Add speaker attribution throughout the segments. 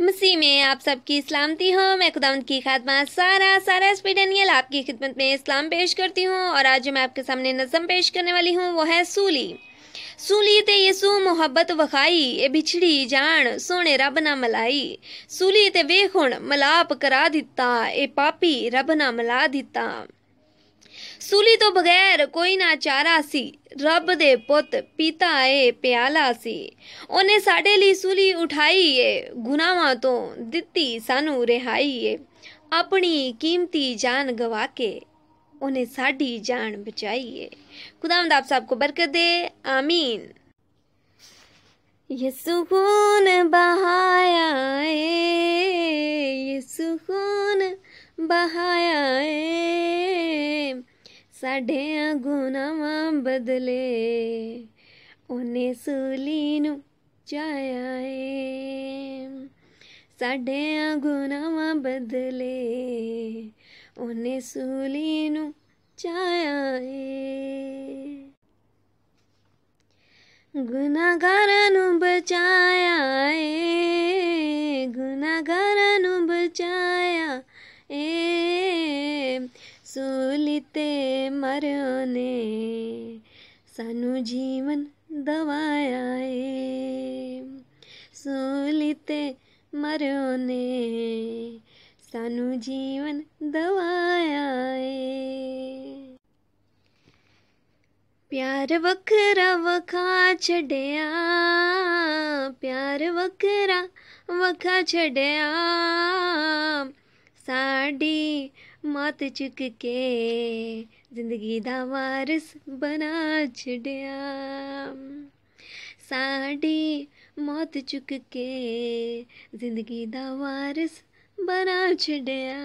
Speaker 1: मसीह में आप सबकी सलामती हूँ मैं खुदावंत की खादमा सारा सारा स्पीडनियल आपकी खिदमत में इस्लाम पेश करती हूँ और आज जो मैं आपके सामने नज़म पेश करने वाली हूँ वो है सूली सूली ते यसू मोहब्बत वखाई ए बिछड़ी जान सोने रब ना मलाई सूली ते वे हुण मलाप करा दिता ए पापी रब ना मला दिता सूली तो बगैर कोई ना चारा सी रब दे पुत पीता ए प्याला सी ओने साडे लिए सूली उठाई ए गुनावा तो दित्ती सानू रिहाई ए अपनी कीमती जान गवा के उन्हें साड़ी जान बचाइए खुदा आप साहब को बरकत दे आमीन ये सुकून बहाया है ये सुकून बहाया है ਸਾਡਿਆਂ ਗੁਨਾਹਾਂ ਬਦਲੇ ਉਹਨੇ ਸੂਲੀ ਨੂੰ ਚਾਇਆ ਏ ਸਾਡਿਆਂ ਗੁਨਾਹਾਂ ਬਦਲੇ ਉਹਨੇ ਸੂਲੀ ਨੂੰ ਚਾਇਆ ਏ ਗੁਨਾਹਗਾਰਾਂ ਨੂੰ ਬਚਾਇਆ ਏ ਗੁਨਾਹਗਾਰਾਂ ਨੂੰ ਬਚਾਇਆ ਸੂਲੀ ਮਰਿਓ ਨੇ ਸਾਨੂੰ ਜੀਵਨ ਦਵਾਇਆ ਏ ਸੂਲੀ ਮਰਿਓ ਨੇ ਸਾਨੂੰ ਜੀਵਨ ਦਵਾਇਆ ਏ ਪਿਆਰ ਵੱਖਰਾ ਵਖਾ ਛੜਿਆ ਪਿਆਰ ਵੱਖਰਾ ਵਖਾ ਛੜਿਆ ਸਾਡੀ मत चुक के जिंदगी दा वारस बना छड़िया साडी मौत चुक के जिंदगी दा वारस बना छड़िया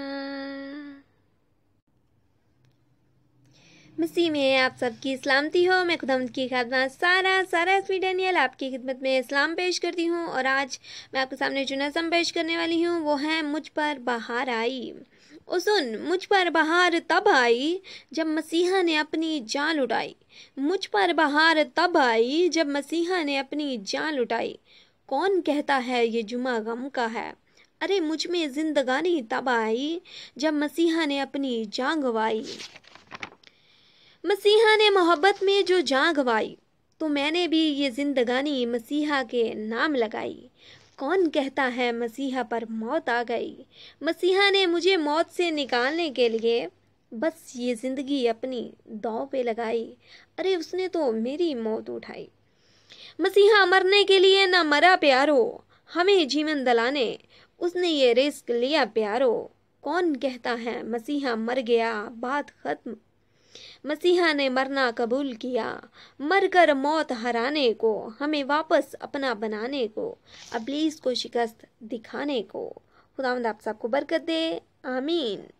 Speaker 1: मसीह में आप सबकी सलामती हो मैं खुदम की खादमा सारा सारा स्वी डैनियल आपकी खिदमत में इस्लाम पेश करती हूँ और आज मैं आपके सामने जो नज़म पेश करने वाली हूँ वो है मुझ पर बहार आई ओ सुन मुझ पर बहार तब आई जब मसीहा ने अपनी जान उठाई मुझ पर बहार तब आई जब मसीहा ने अपनी जान उठाई कौन कहता है ये जुमा गम का है अरे मुझ में जिंदगानी तब आई जब मसीहा ने अपनी जान गवाई मसीहा ने मोहब्बत में जो जान गवाई तो मैंने भी ये जिंदगानी मसीहा के नाम लगाई कौन कहता है मसीहा पर मौत आ गई मसीहा ने मुझे मौत से निकालने के लिए बस ये ज़िंदगी अपनी दाव पे लगाई अरे उसने तो मेरी मौत उठाई मसीहा मरने के लिए ना मरा प्यारो हमें जीवन दलाने उसने ये रिस्क लिया प्यारो कौन कहता है मसीहा मर गया बात खत्म मसीहा ने मरना कबूल किया मरकर मौत हराने को हमें वापस अपना बनाने को अबलीस को शिकस्त दिखाने को खुदावंद आप सबको बरकत दे आमीन